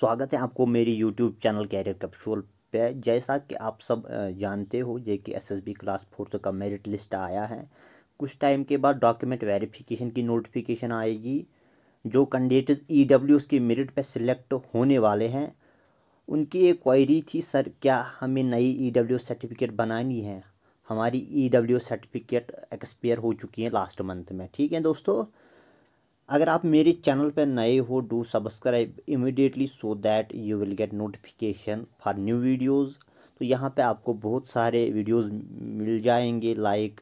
स्वागत है आपको मेरी यूट्यूब चैनल कैरियर कैप्सूल पे जैसा कि आप सब जानते हो जे कि एसएसबी क्लास फोर्थ का मेरिट लिस्ट आया है कुछ टाइम के बाद डॉक्यूमेंट वेरिफिकेशन की नोटिफिकेशन आएगी जो कैंडिडेट्स ई के मेरिट पे सिलेक्ट होने वाले हैं उनकी एक क्वायरी थी सर क्या हमें नई ई e सर्टिफिकेट बनानी है हमारी ई सर्टिफिकेट एक्सपायर हो चुकी है लास्ट मंथ में ठीक है दोस्तों अगर आप मेरे चैनल पर नए हो do subscribe immediately so that you will get notification for new videos तो यहाँ पे आपको बहुत सारे वीडियोस मिल जाएंगे like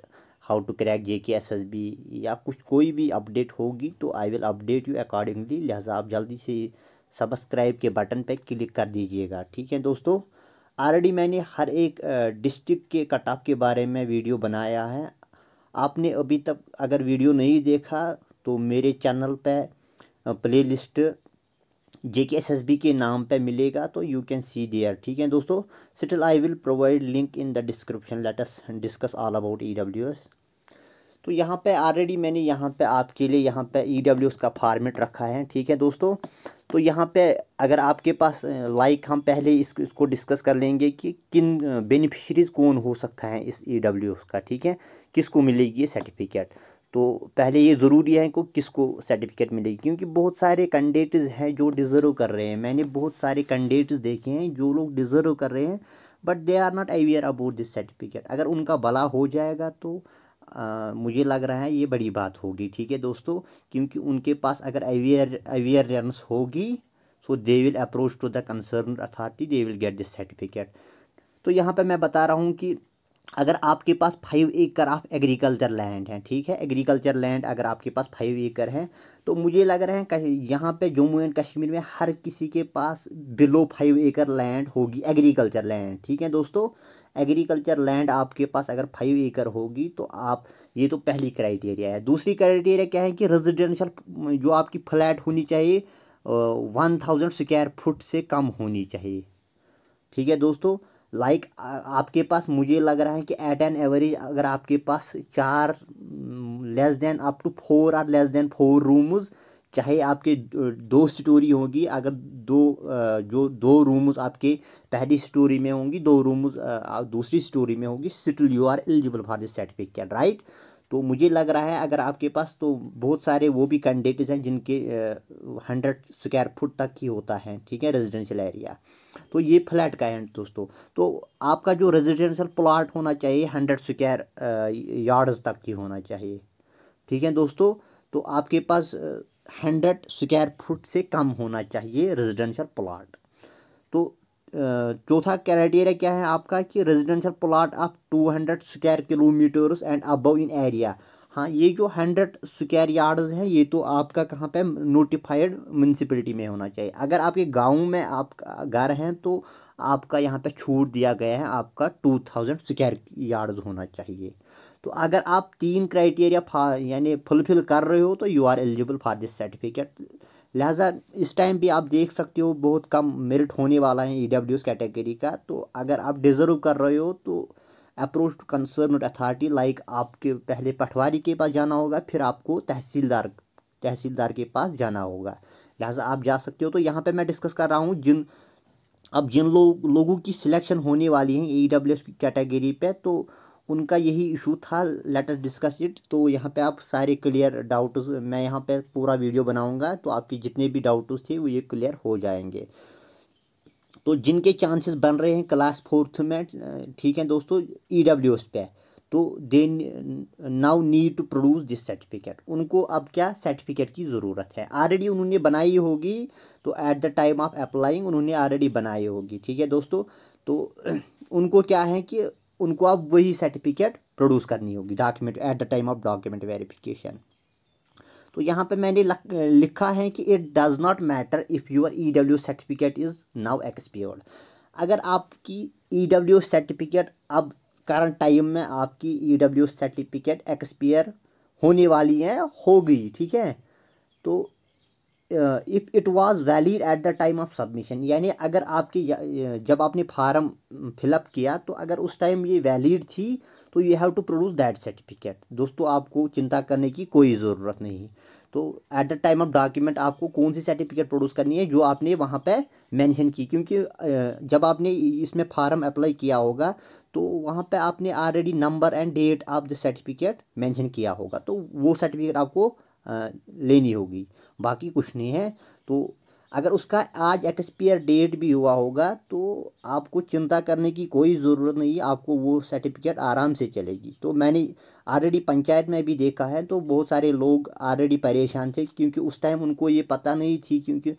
how to crack J K S S B या कुछ कोई भी अपडेट होगी तो I will update you accordingly लिहाजा आप जल्दी से सब्सक्राइब के बटन पर क्लिक कर दीजिएगा ठीक है दोस्तों ऑलरेडी मैंने हर एक डिस्ट्रिक्ट के कटाप के बारे में वीडियो बनाया है आपने अभी तक अगर वीडियो नहीं देखा तो मेरे चैनल पे प्ले लिस्ट जे के एस एस बी के नाम पे मिलेगा तो यू कैन सी देयर ठीक है दोस्तों still I will provide link in the description let us discuss all about E W S तो यहाँ पे ऑलरेडी मैंने यहाँ पे आपके लिए यहाँ पे ई डब्ल्यू एस का फॉर्मेट रखा है ठीक है दोस्तों तो यहाँ पे अगर आपके पास लाइक हम पहले इसको इसको डिस्कस कर लेंगे कि किन बेनिफिशरीज़ कौन हो सकता है इस ई डब्ल्यू एस का ठीक है किसको मिलेगी ये सर्टिफिकेट तो पहले ये ज़रूरी है कि किसको सर्टिफिकेट मिलेगी क्योंकि बहुत सारे कैंडिडेट्स हैं जो डिज़र्व कर रहे हैं मैंने बहुत सारे कैंडिडेट्स देखे हैं जो लोग डिज़र्व कर रहे हैं but they are not aware about this certificate अगर उनका भला हो जाएगा तो आ, मुझे लग रहा है ये बड़ी बात होगी ठीक है दोस्तों क्योंकि उनके पास अगर अवेयर अवेयरनेस होगी so they will approach to the concern authority they will get this certificate तो यहाँ पर मैं बता रहा हूँ कि अगर आपके पास five acre of agriculture land है ठीक है एग्रीकल्चर लैंड अगर आपके पास फाइव एकड़ है तो मुझे लग रहा है यहाँ पे जम्मू एंड कश्मीर में हर किसी के पास बिलो फाइव एकड़ लैंड होगी एग्रीकल्चर लैंड ठीक है दोस्तों एग्रीकल्चर लैंड आपके पास अगर फाइव एकड़ होगी तो आप ये तो पहली क्राइटेरिया है दूसरी क्राइटेरिया क्या है कि रेजिडेंशल जो आपकी फ्लैट होनी चाहिए वन थाउजेंड स्क्वायर फुट से कम होनी चाहिए ठीक है दोस्तों लाइक like, आपके पास मुझे लग रहा है कि एट एन एवरेज अगर आपके पास चार less than up to four और लेस देन फोर रूम्स चाहे आपके दो स्टोरी होगी अगर दो जो दो रूम्स आपके पहली स्टोरी में होंगी दो रूम्स दूसरी स्टोरी में होगी still you are eligible for this certificate right तो मुझे लग रहा है अगर आपके पास तो बहुत सारे वो भी कैंडिडेट्स हैं जिनके हंड्रेड स्क्वायर फुट तक ही होता है ठीक है रेजिडेंशियल एरिया तो ये फ्लैट का है दोस्तों तो आपका जो रेजिडेंशियल प्लाट होना चाहिए हंड्रेड स्क्वायर यार्ड्स तक ही होना चाहिए ठीक है दोस्तों तो आपके पास हंड्रेड स्क्वायर फुट से कम होना चाहिए रेजिडेंशियल प्लाट तो चौथा क्राइटेरिया क्या है आपका कि residential plot of two hundred square kilometres and above in area हाँ ये जो हंड्रेड स्क्वायर यार्ड्स हैं ये तो आपका कहाँ पे नोटिफाइड म्यूनसिपलिटी में होना चाहिए अगर आपके गांव में आप घर हैं तो आपका यहाँ पे छूट दिया गया है आपका टू थाउजेंड स्क्वायर यार्ड्स होना चाहिए तो अगर आप तीन क्राइटेरिया यानी फुलफिल कर रहे हो तो you are eligible for this certificate लिहाजा इस टाइम भी आप देख सकते हो बहुत कम मेरिट होने वाला है ई डब्ल्यू कैटेगरी का तो अगर आप डिज़र्व कर रहे हो तो approach to concern authority like आपके पहले पटवारी के पास जाना होगा फिर आपको तहसीलदार तहसीलदार के पास जाना होगा लिहाजा आप जा सकते हो तो यहाँ पे मैं डिस्कस कर रहा हूँ जिन अब जिन लोग लोगों की सिलेक्शन होने वाली है ई डब्ल्यू एस की कैटेगरी पर तो उनका यही इशू था लेटर डिस्कस इट तो यहाँ पे आप सारे क्लियर डाउट्स मैं यहाँ पे पूरा वीडियो बनाऊँगा तो आपके जितने भी डाउट्स थे वो ये क्लियर हो जाएंगे तो जिनके चांसेस बन रहे हैं क्लास फोर्थ में ठीक है दोस्तों ई डब्ल्यू एस पे तो they now need to produce this certificate उनको अब क्या सर्टिफिकेट की ज़रूरत है ऑलरेडी उन्होंने बनाई होगी तो at the time of applying उन्होंने ऑलरेडी बनाई होगी ठीक है दोस्तों तो उनको क्या है कि उनको अब वही सर्टिफिकेट प्रोड्यूस करनी होगी document at the time of document verification तो यहाँ पे मैंने लिखा है कि it does not matter if your E W certificate is now expired अगर आपकी ई डब्ल्यू सर्टिफिकेट अब करंट टाइम में आपकी ई डब्ल्यू सर्टिफिकेट एक्सपियर होने वाली है हो गई ठीक है तो if it was valid at the time of submission यानी अगर आपकी जब आपने फार्म फिलअप किया तो अगर उस टाइम ये वैलिड थी तो you have to produce that certificate दोस्तों आपको चिंता करने की कोई ज़रूरत नहीं तो at the time of document आपको कौन सी सर्टिफिकेट प्रोड्यूस करनी है जो आपने वहाँ पे मेंशन की क्योंकि जब आपने इसमें फार्म अप्लाई किया होगा तो वहाँ पे आपने already number and date of the certificate mention किया होगा तो वो सर्टिफिकेट आपको लेनी होगी बाकी कुछ नहीं है तो अगर उसका आज एक्सपियर डेट भी हुआ होगा तो आपको चिंता करने की कोई ज़रूरत नहीं आपको वो सर्टिफिकेट आराम से चलेगी तो मैंने ऑलरेडी पंचायत में भी देखा है तो बहुत सारे लोग ऑलरेडी परेशान थे क्योंकि उस टाइम उनको ये पता नहीं थी क्योंकि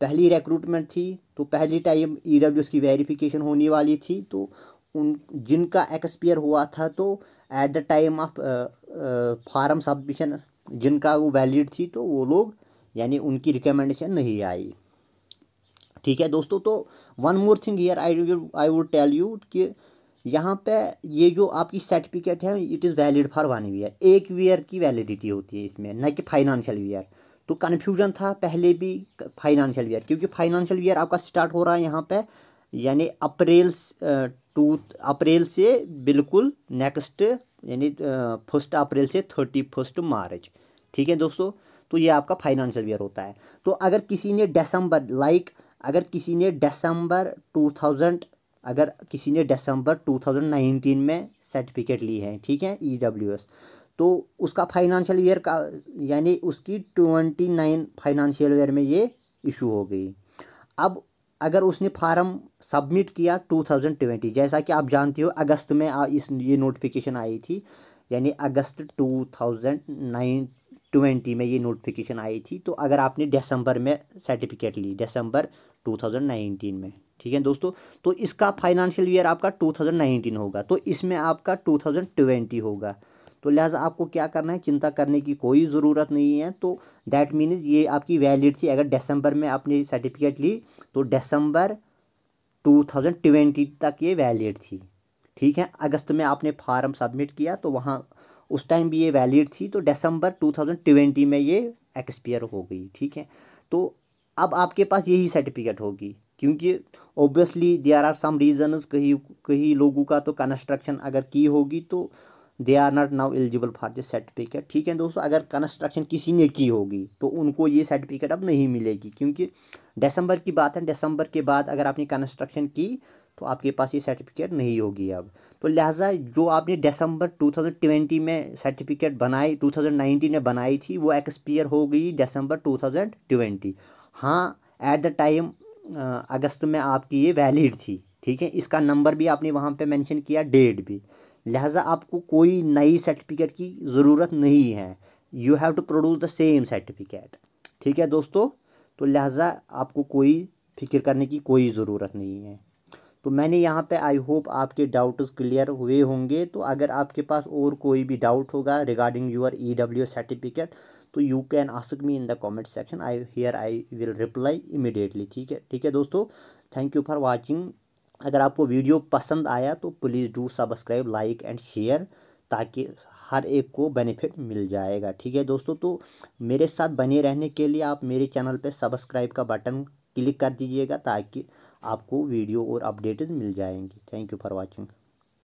पहली रिक्रूटमेंट थी तो पहली टाइम ई e की वेरिफिकेशन होने वाली थी तो उन जिनका एक्सपियर हुआ था तो at the time of form submission जिनका वो वैलिड थी तो वो लोग यानी उनकी रिकमेंडेशन नहीं आई ठीक है दोस्तों तो one more thing here I I would tell you कि यहाँ पे ये जो आपकी सर्टिफिकेट है it is valid for one year एक ईयर की वैलिडिटी होती है इसमें न कि फाइनेंशियल ईयर तो कन्फ्यूजन था पहले भी फाइनेंशियल ईयर क्योंकि फाइनेंशियल ईयर आपका स्टार्ट हो रहा है यहाँ पे यानी अप्रैल टू अप्रैल से बिल्कुल नेक्स्ट यानी फर्स्ट अप्रैल से थर्टी फर्स्ट मार्च ठीक है दोस्तों तो ये आपका फाइनेंशियल ईयर होता है तो अगर किसी ने दिसंबर लाइक अगर किसी ने दिसंबर 2000 अगर किसी ने दिसंबर 2019 में सर्टिफिकेट ली है ठीक है ई e तो उसका फाइनेंशियल ईयर का यानी उसकी ट्वेंटी नाइन फाइनेंशियल ईयर में ये इशू हो गई अब अगर उसने फार्म सबमिट किया 2020 जैसा कि आप जानते हो अगस्त में इस ये नोटिफिकेशन आई थी यानी अगस्त नाइन ट्वेंटी में ये नोटिफिकेशन आई थी तो अगर आपने दिसंबर में सर्टिफिकेट ली दिसंबर 2019 में ठीक है दोस्तों तो इसका फाइनेंशियल ईयर आपका 2019 होगा तो इसमें आपका 2020 होगा तो लिहाजा आपको क्या करना है चिंता करने की कोई ज़रूरत नहीं है तो दैट मीन्स ये आपकी वैलिड थी अगर दिसंबर में आपने सर्टिफिकेट ली तो दिसंबर 2020 तक ये वैलिड थी ठीक है अगस्त में आपने फार्म सबमिट किया तो वहाँ उस टाइम भी ये वैलिड थी तो दिसंबर 2020 में ये एक्सपियर हो गई ठीक है तो अब आपके पास यही सर्टिफिकेट होगी क्योंकि obviously there are some reasons कहीं कहीं लोगों का तो कंस्ट्रक्शन अगर की होगी तो they are not now eligible for this certificate ठीक है दोस्तों अगर कंस्ट्रक्शन किसी ने की होगी तो उनको ये सर्टिफिकेट अब नहीं मिलेगी क्योंकि दिसंबर की बात है दिसंबर के बाद अगर आपने कंस्ट्रक्शन की तो आपके पास ये सर्टिफिकेट नहीं होगी अब तो लिहाजा जो आपने दिसंबर 2020 में सर्टिफिकेट बनाई 2019 में बनाई थी वो एक्सपियर हो गई दिसंबर 2020 हाँ एट द टाइम अगस्त में आपकी ये वैलिड थी ठीक है इसका नंबर भी आपने वहाँ पे मेंशन किया डेट भी लिहाजा आपको कोई नई सर्टिफिकेट की ज़रूरत नहीं है you have to produce the same certificate ठीक है दोस्तों तो लिहाजा आपको कोई फिक्र करने की कोई ज़रूरत नहीं है तो मैंने यहाँ पे आई होप आपके डाउट्स क्लियर हुए होंगे तो अगर आपके पास और कोई भी डाउट होगा regarding your E W certificate तो you can ask me in the comment section I here I will reply immediately ठीक है ठीक है दोस्तों थैंक यू फॉर वाचिंग अगर आपको वीडियो पसंद आया तो please do subscribe like and share ताकि हर एक को बेनिफिट मिल जाएगा ठीक है दोस्तों तो मेरे साथ बने रहने के लिए आप मेरे चैनल पर सब्सक्राइब का बटन क्लिक कर दीजिएगा ताकि आपको वीडियो और अपडेट मिल जाएंगी थैंक यू फॉर वॉचिंग